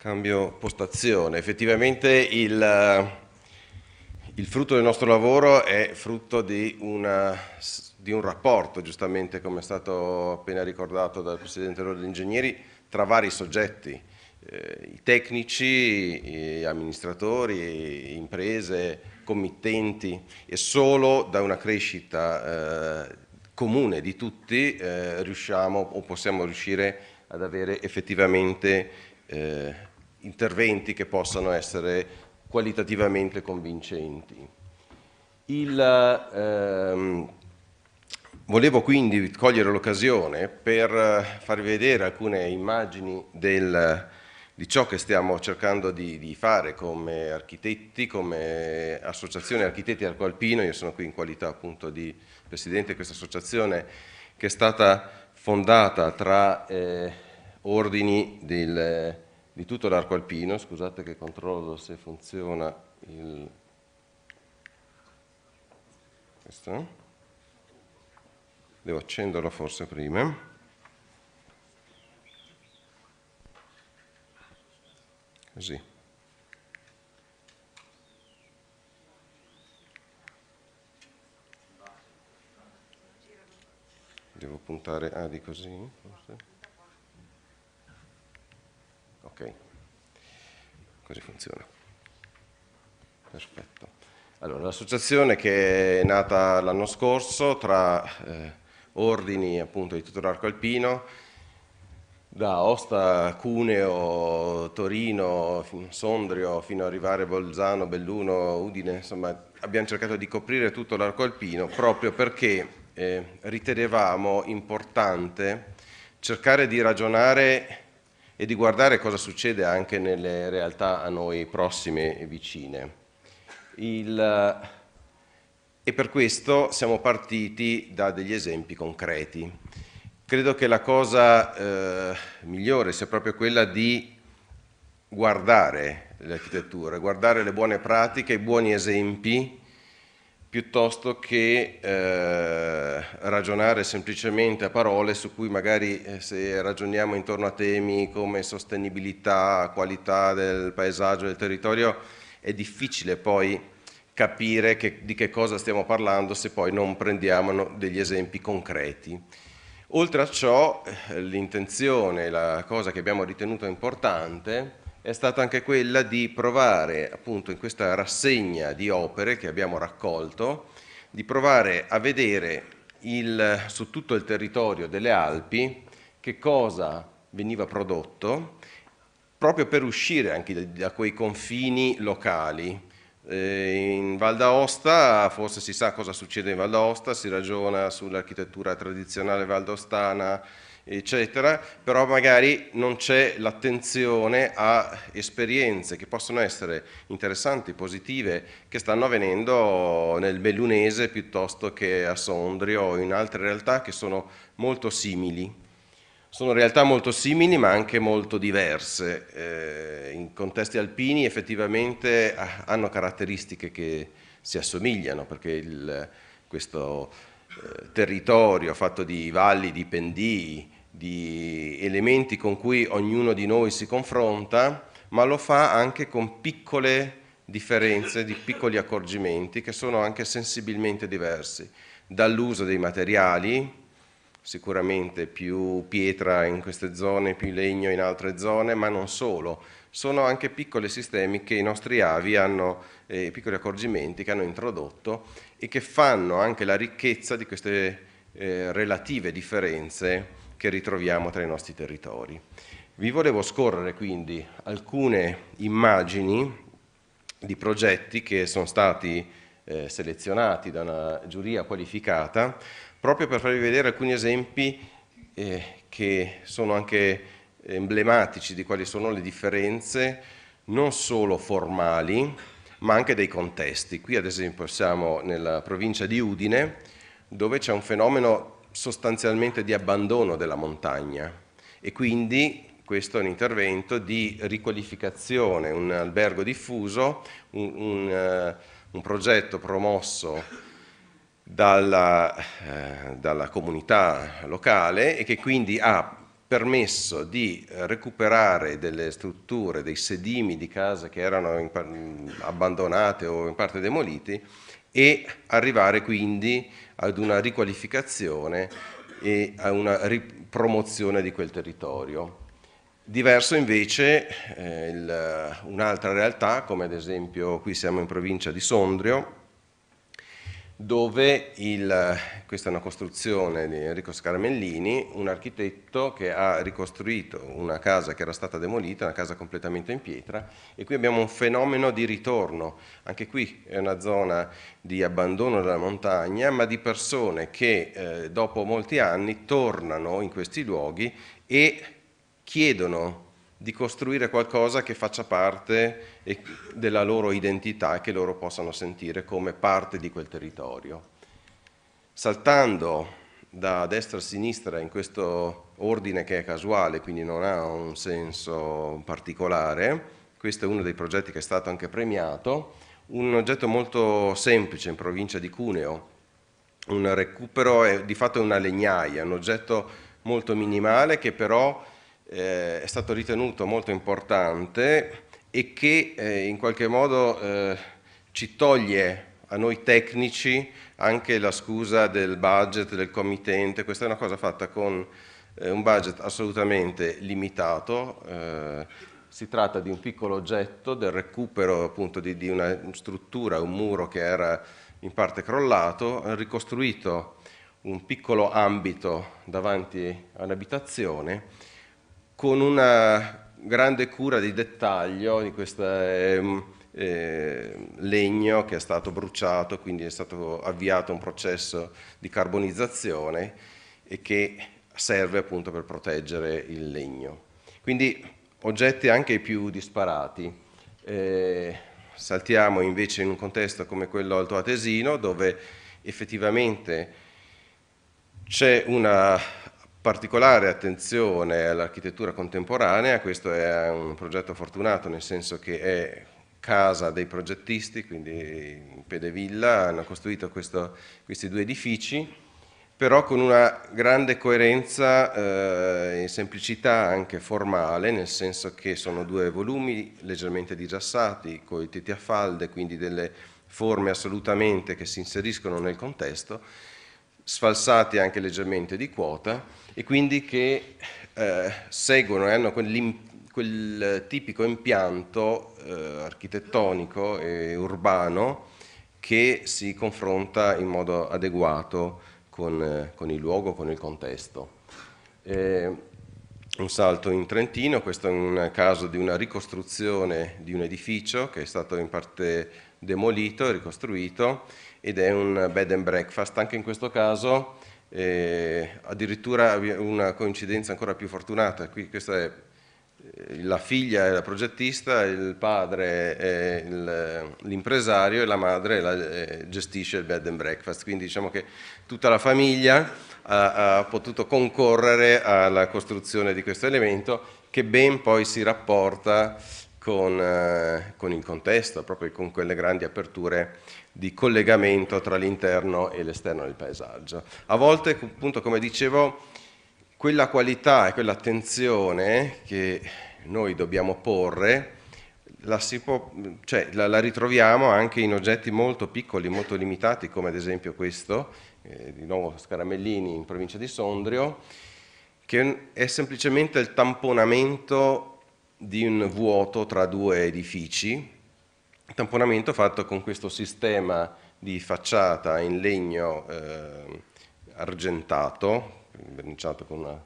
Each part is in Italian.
Cambio postazione. Effettivamente il, eh, il, frutto del nostro lavoro è frutto di, una, di, un rapporto, giustamente come è stato appena ricordato dal Presidente dell'Ordine degli Ingegneri, tra vari soggetti, eh, i tecnici, gli amministratori, imprese, committenti e solo da una crescita eh, comune di tutti eh, riusciamo o possiamo riuscire ad avere effettivamente eh, interventi che possano essere qualitativamente convincenti. Il, ehm, volevo quindi cogliere l'occasione per eh, farvi vedere alcune immagini del, di ciò che stiamo cercando di, di, fare come architetti, come associazione architetti arco alpino, io sono qui in qualità appunto di presidente di questa associazione che è stata fondata tra eh, ordini del di tutto l'arco alpino, scusate che controllo se funziona il... Questo. Devo accenderlo forse prima. Così. Devo puntare... Ah, di così, forse. così funziona. Perfetto. Allora, l'associazione che è nata l'anno scorso tra eh, ordini appunto di tutto l'arco alpino, da Osta, Cuneo, Torino, Sondrio fino ad arrivare a Bolzano, Belluno, Udine, insomma abbiamo cercato di coprire tutto l'arco alpino proprio perché eh, ritenevamo importante cercare di ragionare e di guardare cosa succede anche nelle realtà a noi prossime e vicine. Il, eh, e per questo siamo partiti da degli esempi concreti. Credo che la cosa eh, migliore sia proprio quella di guardare le architetture, guardare le buone pratiche, i buoni esempi piuttosto che eh, ragionare semplicemente a parole su cui magari eh, se ragioniamo intorno a temi come sostenibilità, qualità del paesaggio, del territorio, è difficile poi capire che, di che cosa stiamo parlando se poi non prendiamo degli esempi concreti. Oltre a ciò, eh, l'intenzione, la cosa che abbiamo ritenuto importante, è stata anche quella di provare, appunto in questa rassegna di opere che abbiamo raccolto, di provare a vedere il, su tutto il territorio delle Alpi che cosa veniva prodotto, proprio per uscire anche da, da quei confini locali. Eh, in Val d'Aosta, forse si sa cosa succede in Val d'Aosta, si ragiona sull'architettura tradizionale valdostana, eccetera, però magari non c'è l'attenzione a esperienze che possono essere interessanti, positive, che stanno avvenendo nel Bellunese piuttosto che a Sondrio o in altre realtà che sono molto simili. Sono realtà molto simili ma anche molto diverse. Eh, in contesti alpini effettivamente ah, hanno caratteristiche che si assomigliano perché il, questo eh, territorio fatto di valli, di pendii, di elementi con cui ognuno di noi si confronta, ma lo fa anche con piccole differenze, di piccoli accorgimenti che sono anche sensibilmente diversi, dall'uso dei materiali, sicuramente più pietra in queste zone, più legno in altre zone, ma non solo. Sono anche piccoli sistemi che i nostri avi hanno, eh, piccoli accorgimenti che hanno introdotto e che fanno anche la ricchezza di queste eh, relative differenze che ritroviamo tra i nostri territori. Vi volevo scorrere quindi alcune immagini di progetti che sono stati eh, selezionati da una giuria qualificata, proprio per farvi vedere alcuni esempi eh, che sono anche emblematici di quali sono le differenze non solo formali, ma anche dei contesti. Qui ad esempio siamo nella provincia di Udine, dove c'è un fenomeno sostanzialmente di abbandono della montagna e quindi questo è un intervento di riqualificazione, un albergo diffuso, un, un, eh, un progetto promosso dalla, eh, dalla, comunità locale e che quindi ha permesso di recuperare delle strutture, dei sedimi di case che erano abbandonate o in parte demoliti e arrivare quindi ad una riqualificazione e a una promozione di quel territorio. Diverso invece eh, un'altra realtà, come ad esempio qui siamo in provincia di Sondrio, dove il, questa è una costruzione di Enrico Scaramellini, un architetto che ha ricostruito una casa che era stata demolita, una casa completamente in pietra e qui abbiamo un fenomeno di ritorno, anche qui è una zona di abbandono della montagna, ma di persone che eh, dopo molti anni tornano in questi luoghi e chiedono di costruire qualcosa che faccia parte della loro identità e che loro possano sentire come parte di quel territorio. Saltando da destra a sinistra in questo ordine che è casuale, quindi non ha un senso particolare, questo è uno dei progetti che è stato anche premiato, un oggetto molto semplice in provincia di Cuneo, un recupero, è, di fatto è una legnaia, un oggetto molto minimale che però eh, è stato ritenuto molto importante e che eh, in qualche modo eh, ci toglie a noi tecnici anche la scusa del budget del committente, questa è una cosa fatta con eh, un budget assolutamente limitato, eh, si tratta di un piccolo oggetto del recupero appunto di, di una struttura, un muro che era in parte crollato, ricostruito un piccolo ambito davanti all'abitazione con una grande cura di dettaglio di questo eh, legno che è stato bruciato, quindi è stato avviato un processo di carbonizzazione e che serve appunto per proteggere il legno. Quindi oggetti anche più disparati. Eh, saltiamo invece in un contesto come quello altoatesino dove effettivamente c'è una particolare attenzione all'architettura contemporanea, questo è un progetto fortunato nel senso che è casa dei progettisti, quindi Pedevilla, hanno costruito questo, questi due edifici, però con una grande coerenza eh, e semplicità anche formale, nel senso che sono due volumi leggermente digiassati, con i tetti a falde, quindi delle forme assolutamente che si inseriscono nel contesto, sfalsati anche leggermente di quota e quindi che eh, seguono e hanno quel tipico impianto eh, architettonico e urbano che si confronta in modo adeguato con, eh, con il luogo, con il contesto. un salto in Trentino, questo è un caso di una ricostruzione di un edificio che è stato in parte demolito e ricostruito ed è un bed and breakfast. Anche in questo caso eh, addirittura una coincidenza ancora più fortunata. Qui questa è eh, la figlia è la progettista, il padre è l'impresario e la madre la, eh, gestisce il bed and breakfast, quindi diciamo che tutta la famiglia ha, ha, potuto concorrere alla costruzione di questo elemento che ben poi si rapporta con, eh, con il contesto, proprio con quelle grandi aperture di collegamento tra l'interno e l'esterno del paesaggio. A volte, appunto, come dicevo, quella qualità e quell'attenzione che noi dobbiamo porre, la, può, cioè, la, la, ritroviamo anche in oggetti molto piccoli, molto limitati, come ad esempio questo, eh, di nuovo Scaramellini in provincia di Sondrio, che è semplicemente il tamponamento di un vuoto tra due edifici, tamponamento fatto con questo sistema di facciata in legno eh, argentato, verniciato con, una,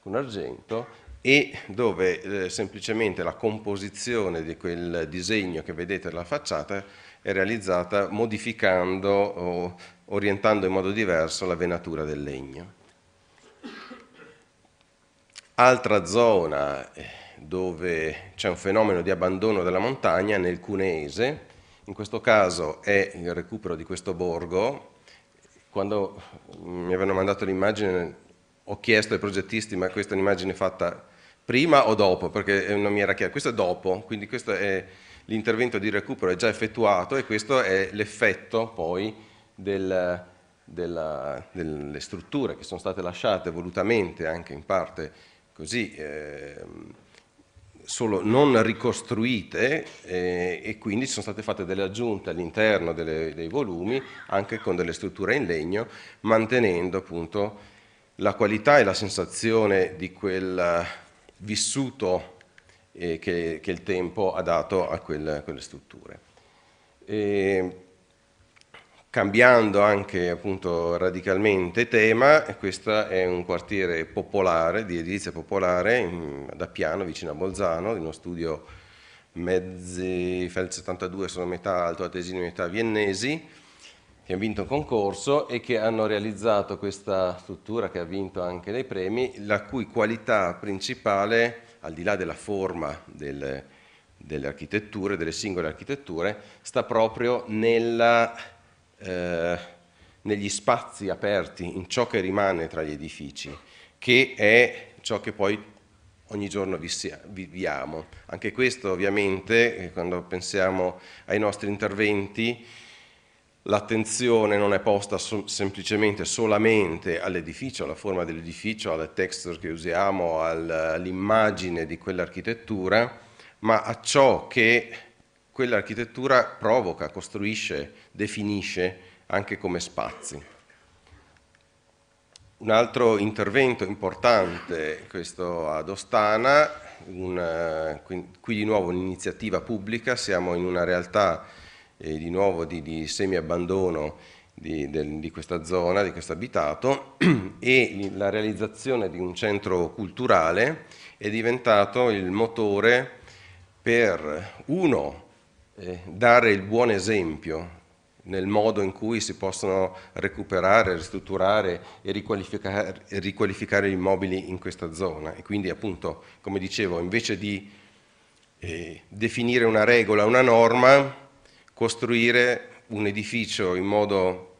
con argento, e dove eh, semplicemente la composizione di quel disegno che vedete della facciata è realizzata modificando o orientando in modo diverso la venatura del legno. Altra zona eh, dove c'è un fenomeno di abbandono della montagna nel cuneese, in questo caso è il recupero di questo borgo. Quando mi avevano mandato l'immagine ho chiesto ai progettisti ma questa è un'immagine fatta prima o dopo, perché eh, non mi era chiaro, questo è dopo, quindi questo è l'intervento di recupero è già effettuato e questo è l'effetto poi del, della, delle strutture che sono state lasciate volutamente anche in parte così eh, solo non ricostruite eh, e quindi sono state fatte delle aggiunte all'interno dei volumi anche con delle strutture in legno mantenendo appunto la qualità e la sensazione di quel vissuto eh, che, che, il tempo ha dato a, quel, quelle strutture. E cambiando anche appunto, radicalmente tema, questo è un quartiere popolare, di edilizia popolare, ad Appiano, vicino a Bolzano, in uno studio mezzi, FEL 72 sono metà alto altoatesini e metà viennesi, che hanno vinto un concorso e che hanno realizzato questa struttura che ha vinto anche dei premi, la cui qualità principale, al di là della forma del, delle architetture, delle singole architetture, sta proprio nella eh, negli spazi aperti, in ciò che rimane tra gli edifici, che è ciò che poi ogni giorno viviamo. Anche questo ovviamente, eh, quando pensiamo ai nostri interventi, l'attenzione non è posta semplicemente solamente all'edificio, alla forma dell'edificio, alle texture che usiamo, all'immagine di quell'architettura, ma a ciò che quell'architettura provoca, costruisce, definisce anche come spazi. Un altro intervento importante, questo ad Ostana, una, eh, qui di nuovo un'iniziativa pubblica, siamo in una realtà eh, di nuovo di, di semi-abbandono di, di, questa zona, di questo abitato e la realizzazione di un centro culturale è diventato il motore per uno eh, dare il buon esempio nel modo in cui si possono recuperare, ristrutturare e riqualificare, riqualificare gli immobili in questa zona. E quindi appunto, come dicevo, invece di eh, definire una regola, una norma, costruire un edificio in modo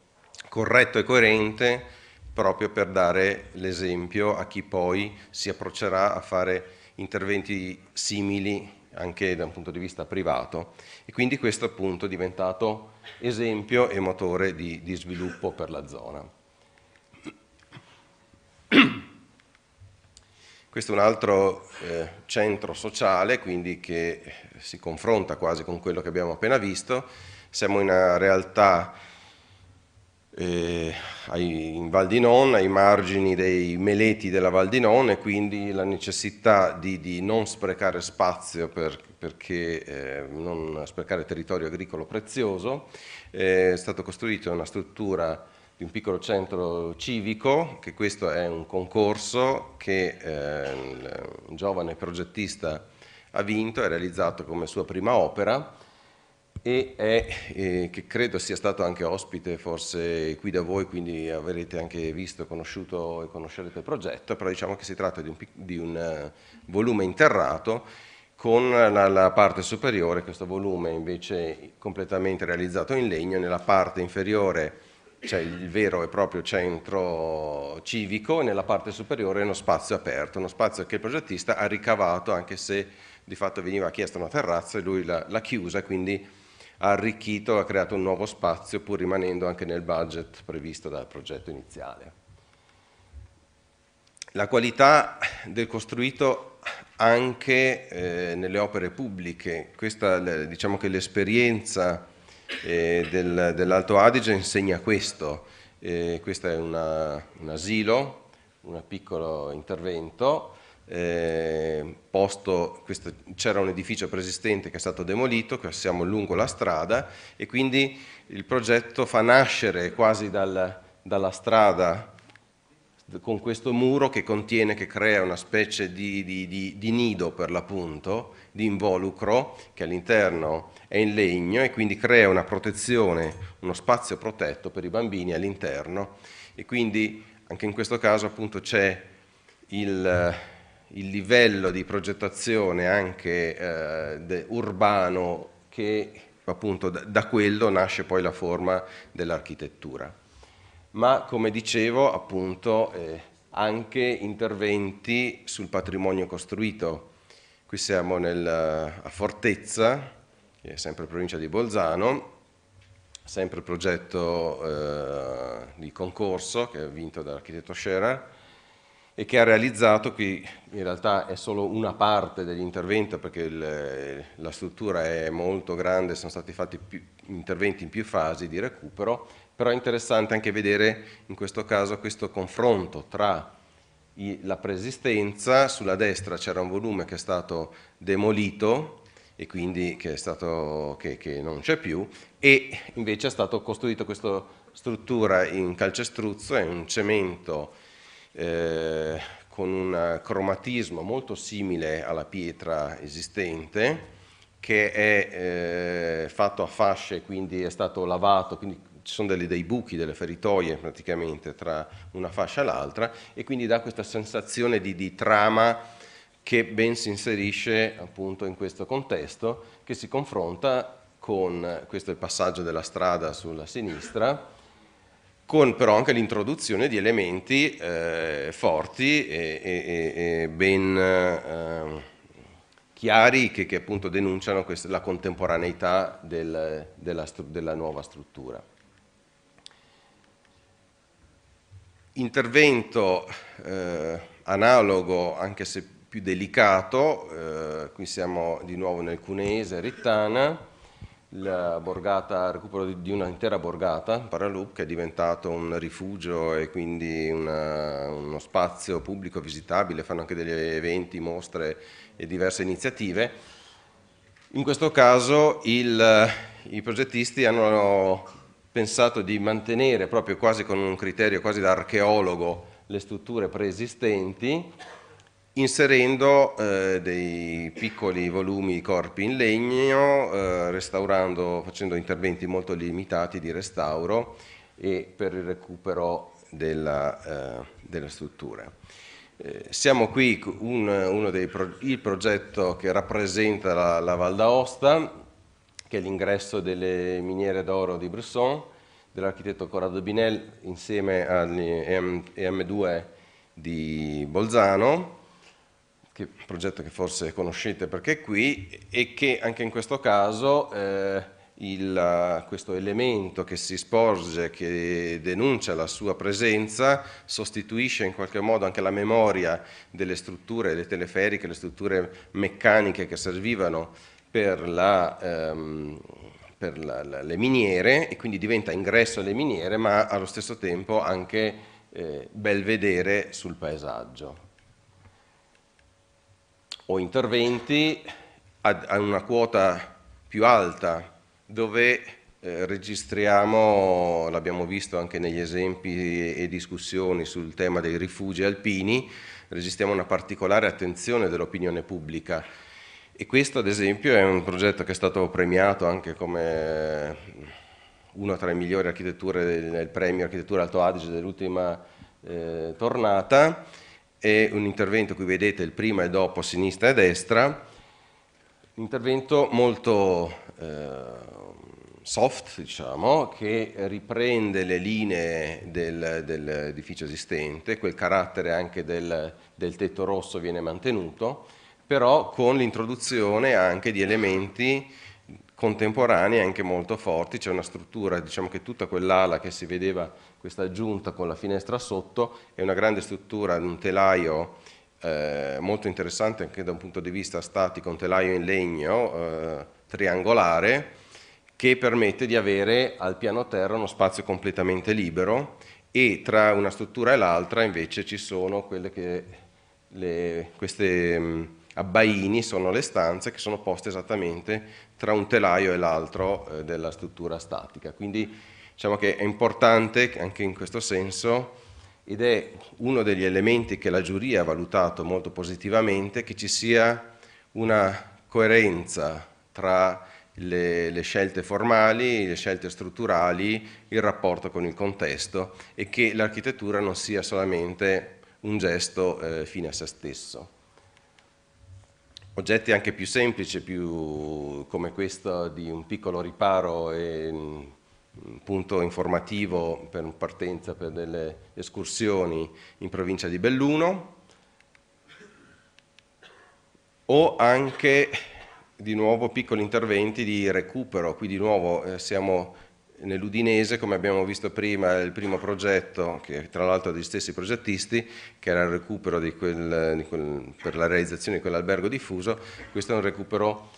corretto e coerente proprio per dare l'esempio a chi poi si approccerà a fare interventi simili anche da un punto di vista privato e quindi questo appunto è diventato esempio e motore di, di sviluppo per la zona. Questo è un altro eh, centro sociale, quindi che si confronta quasi con quello che abbiamo appena visto. Siamo in una realtà eh, ai, in Val di Non, ai margini dei meleti della Val di Non e quindi la necessità di, di non sprecare spazio per, perché eh, non sprecare territorio agricolo prezioso. Eh, è stata costruita una struttura di un piccolo centro civico, che questo è un concorso che eh, eh, un giovane progettista ha vinto e realizzato come sua prima opera e è, eh, che credo sia stato anche ospite forse qui da voi, quindi avrete anche visto, conosciuto e conoscerete il progetto, però diciamo che si tratta di un, di un eh, volume interrato con la, parte superiore, questo volume invece completamente realizzato in legno, nella parte inferiore c'è il vero e proprio centro civico e nella parte superiore uno spazio aperto, uno spazio che il progettista ha ricavato anche se di fatto veniva chiesta una terrazza e lui l'ha chiusa, quindi ha arricchito, ha creato un nuovo spazio pur rimanendo anche nel budget previsto dal progetto iniziale. La qualità del costruito anche eh, nelle opere pubbliche, questa diciamo che l'esperienza eh, del, dell'Alto Adige insegna questo, eh, questo è una, un asilo, un piccolo intervento, eh, c'era un edificio preesistente che è stato demolito, che siamo lungo la strada e quindi il progetto fa nascere quasi dal, dalla strada con questo muro che contiene, che crea una specie di, di, di, di nido per l'appunto, di involucro che all'interno è in legno e quindi crea una protezione, uno spazio protetto per i bambini all'interno e quindi anche in questo caso appunto c'è il, il livello di progettazione anche eh, urbano che appunto da, da quello nasce poi la forma dell'architettura. Ma come dicevo appunto eh, anche interventi sul patrimonio costruito. Qui siamo nel, eh, a Fortezza, che è sempre provincia di Bolzano, sempre progetto eh, di concorso che è vinto dall'architetto Scherer, e che ha realizzato, qui in realtà è solo una parte dell'intervento perché il, la struttura è molto grande, sono stati fatti più, interventi in più fasi di recupero, però è interessante anche vedere in questo caso questo confronto tra i, la preesistenza, sulla destra c'era un volume che è stato demolito e quindi che, stato, che, che non c'è più, e invece è stato costruito questa struttura in calcestruzzo, è un cemento eh, con un cromatismo molto simile alla pietra esistente che è eh, fatto a fasce, quindi è stato lavato, quindi ci sono delle, dei buchi, delle feritoie praticamente tra una fascia e l'altra e quindi dà questa sensazione di, di trama che ben si inserisce appunto in questo contesto che si confronta con questo è il passaggio della strada sulla sinistra con però anche l'introduzione di elementi eh, forti e, e, e ben eh, chiari che, che, appunto denunciano questa, la contemporaneità del, della, della nuova struttura. Intervento eh, analogo, anche se più delicato, eh, qui siamo di nuovo nel Cuneese, Rittana, la borgata, il recupero di, di un'intera borgata, Paraloop, che è diventato un rifugio e quindi una, uno spazio pubblico visitabile, fanno anche degli eventi, mostre e diverse iniziative. In questo caso il, i progettisti hanno pensato di mantenere proprio quasi con un criterio quasi da archeologo le strutture preesistenti inserendo eh, dei piccoli volumi corpi in legno, eh, restaurando, facendo interventi molto limitati di restauro e per il recupero della, eh, della struttura. Eh, siamo qui, un, uno dei pro, il progetto che rappresenta la, la Val d'Aosta, che è l'ingresso delle miniere d'oro di Brusson, dell'architetto Corrado Binel insieme all'EM2 di Bolzano, che, progetto che forse conoscete perché è qui, e che anche in questo caso eh, il, questo elemento che si sporge, che denuncia la sua presenza, sostituisce in qualche modo anche la memoria delle strutture, le teleferiche, le strutture meccaniche che servivano per, la, ehm, per la, la, le miniere e quindi diventa ingresso alle miniere ma allo stesso tempo anche eh, vedere sul paesaggio o interventi a, una quota più alta dove eh, registriamo, l'abbiamo visto anche negli esempi e discussioni sul tema dei rifugi alpini, registriamo una particolare attenzione dell'opinione pubblica e questo ad esempio è un progetto che è stato premiato anche come una tra le migliori architetture nel premio Architettura Alto Adige dell'ultima eh, tornata è un intervento, qui vedete il prima e dopo a sinistra e a destra, un intervento molto eh, soft, diciamo, che riprende le linee del, dell'edificio esistente, quel carattere anche del, del, tetto rosso viene mantenuto, però con l'introduzione anche di elementi contemporanee anche molto forti, c'è una struttura, diciamo che tutta quell'ala che si vedeva, questa aggiunta con la finestra sotto, è una grande struttura, un telaio eh, molto interessante anche da un punto di vista statico, un telaio in legno eh, triangolare che permette di avere al piano terra uno spazio completamente libero e tra una struttura e l'altra invece ci sono quelle che le, queste mm, abbaini sono le stanze che sono poste esattamente tra un telaio e l'altro eh, della struttura statica. Quindi diciamo che è importante anche in questo senso ed è uno degli elementi che la giuria ha valutato molto positivamente che ci sia una coerenza tra le, le, scelte formali, le scelte strutturali, il rapporto con il contesto e che l'architettura non sia solamente un gesto eh, fine a se stesso oggetti anche più semplici, più come questo di un piccolo riparo e mm, un punto informativo per partenza per delle escursioni in provincia di Belluno o anche di nuovo piccoli interventi di recupero, qui di nuovo eh, siamo nell'Udinese, come abbiamo visto prima, il primo progetto, che tra l'altro degli stessi progettisti, che era il recupero di quel, di quel, per la realizzazione di quell'albergo diffuso, questo è un recupero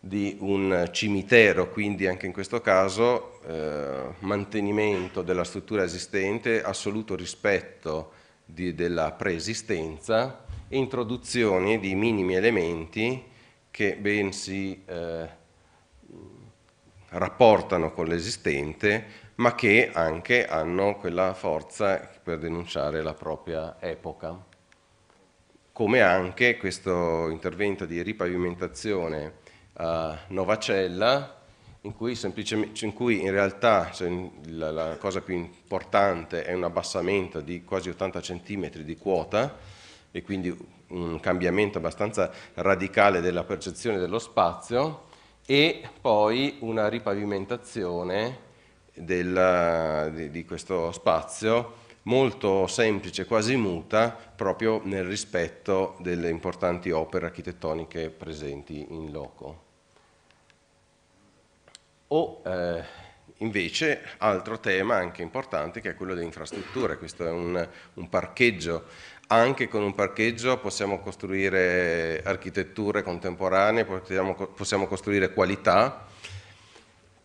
di un cimitero, quindi anche in questo caso eh, mantenimento della struttura esistente, assoluto rispetto di, della preesistenza e introduzione di minimi elementi che ben si... Eh, rapportano con l'esistente, ma che anche hanno quella forza per denunciare la propria epoca. Come anche questo intervento di ripavimentazione a Novacella, in cui, cioè, in, cui in realtà cioè, la, la, cosa più importante è un abbassamento di quasi 80 cm di quota e quindi un cambiamento abbastanza radicale della percezione dello spazio, e poi una ripavimentazione del, di, di questo spazio molto semplice, quasi muta, proprio nel rispetto delle importanti opere architettoniche presenti in loco. O eh, invece altro tema anche importante che è quello delle infrastrutture, questo è un, un parcheggio anche con un parcheggio possiamo costruire architetture contemporanee, possiamo, costruire qualità.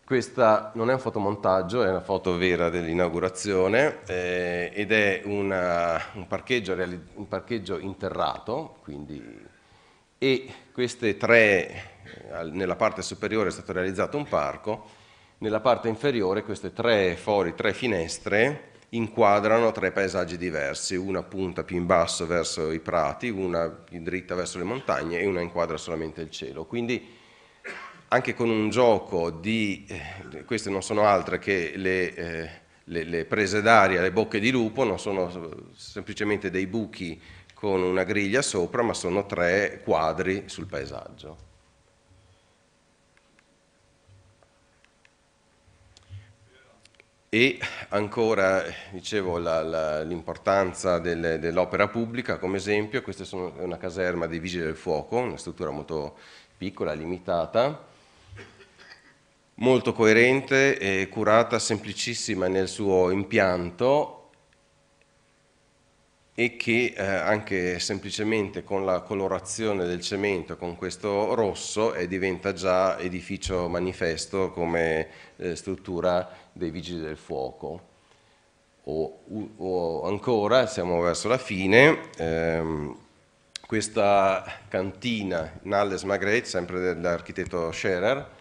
Questa non è un fotomontaggio, è una foto vera dell'inaugurazione eh, ed è una, un, parcheggio, un, parcheggio, interrato, quindi, e queste tre, nella parte superiore è stato realizzato un parco, nella parte inferiore queste tre fori, tre finestre, inquadrano tre paesaggi diversi, una punta più in basso verso i prati, una più dritta verso le montagne e una inquadra solamente il cielo. Quindi anche con un gioco di, eh, queste non sono altre che le, eh, le, le prese d'aria, le bocche di lupo, non sono semplicemente dei buchi con una griglia sopra, ma sono tre quadri sul paesaggio. e ancora, dicevo, l'importanza del, dell'opera pubblica, come esempio, questa è una caserma dei Vigili del Fuoco, una struttura molto piccola, limitata, molto coerente, e curata, semplicissima nel suo impianto e che eh, anche semplicemente con la colorazione del cemento, con questo rosso, eh, diventa già edificio manifesto come eh, struttura dei vigili del fuoco. O, o ancora, siamo verso la fine, ehm, questa cantina Nalles Magret, sempre dell'architetto Scherer,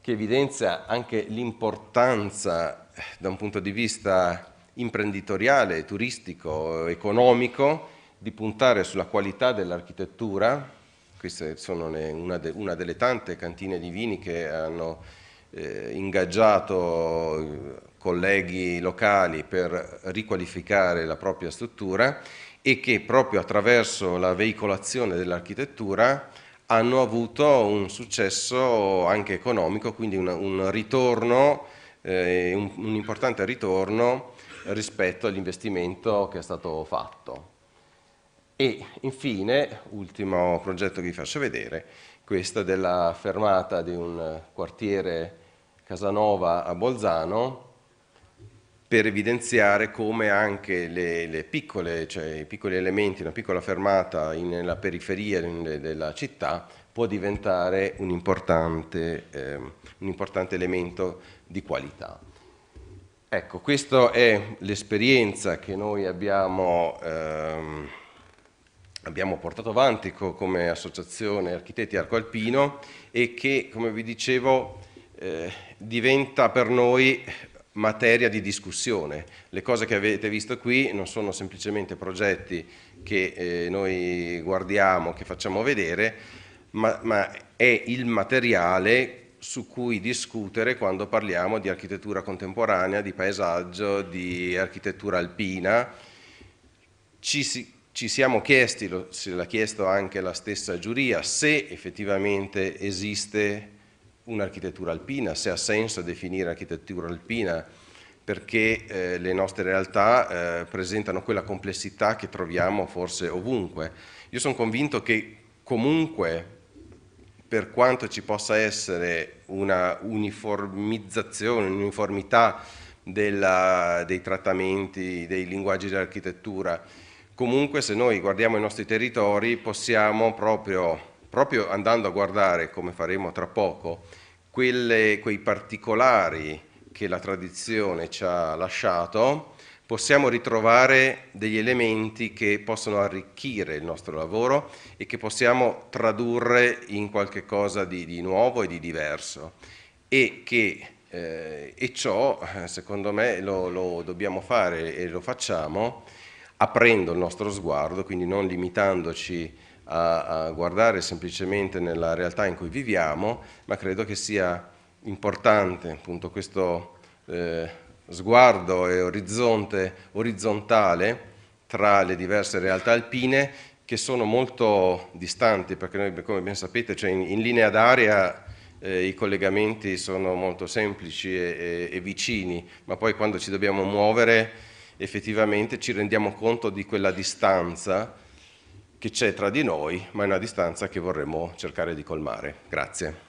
che evidenzia anche l'importanza eh, da un punto di vista imprenditoriale, turistico, economico, di puntare sulla qualità dell'architettura. Queste sono le, una, de, una, delle tante cantine di vini che hanno eh, ingaggiato eh, colleghi locali per riqualificare la propria struttura e che proprio attraverso la veicolazione dell'architettura hanno avuto un successo anche economico, quindi un, un ritorno, eh, un, un importante ritorno rispetto all'investimento che è stato fatto. E infine, ultimo progetto che vi faccio vedere, questa della fermata di un quartiere Casanova a Bolzano per evidenziare come anche le, le piccole, cioè i piccoli elementi, una piccola fermata in, nella periferia della città può diventare un importante, eh, un importante elemento di qualità. Ecco, questa è l'esperienza che noi abbiamo ehm, abbiamo portato avanti co come associazione architetti Arco Alpino e che, come vi dicevo, eh, diventa per noi materia di discussione. Le cose che avete visto qui non sono semplicemente progetti che eh, noi guardiamo, che facciamo vedere, ma, ma è il materiale su cui discutere quando parliamo di architettura contemporanea, di paesaggio, di architettura alpina. Ci si, ci siamo chiesti, lo, se l'ha chiesto anche la stessa giuria, se effettivamente esiste un'architettura alpina, se ha senso definire architettura alpina, perché eh, le nostre realtà eh, presentano quella complessità che troviamo forse ovunque. Io sono convinto che comunque, per quanto ci possa essere una uniformizzazione, un'uniformità dei trattamenti, dei linguaggi dell'architettura, comunque se noi guardiamo i nostri territori possiamo proprio, proprio andando a guardare, come faremo tra poco, quelle, quei particolari che la tradizione ci ha lasciato, possiamo ritrovare degli elementi che possono arricchire il nostro lavoro e che possiamo tradurre in qualche cosa di, di nuovo e di diverso. E, che, eh, e ciò, eh, secondo me, lo, lo dobbiamo fare e lo facciamo aprendo il nostro sguardo, quindi non limitandoci a, a guardare semplicemente nella realtà in cui viviamo, ma credo che sia importante appunto questo eh, sguardo e orizzonte orizzontale tra le diverse realtà alpine che sono molto distanti perché noi come ben sapete cioè in, in linea d'aria eh, i collegamenti sono molto semplici e, e, e vicini ma poi quando ci dobbiamo muovere effettivamente ci rendiamo conto di quella distanza che c'è tra di noi, ma è una distanza che vorremmo cercare di colmare. Grazie.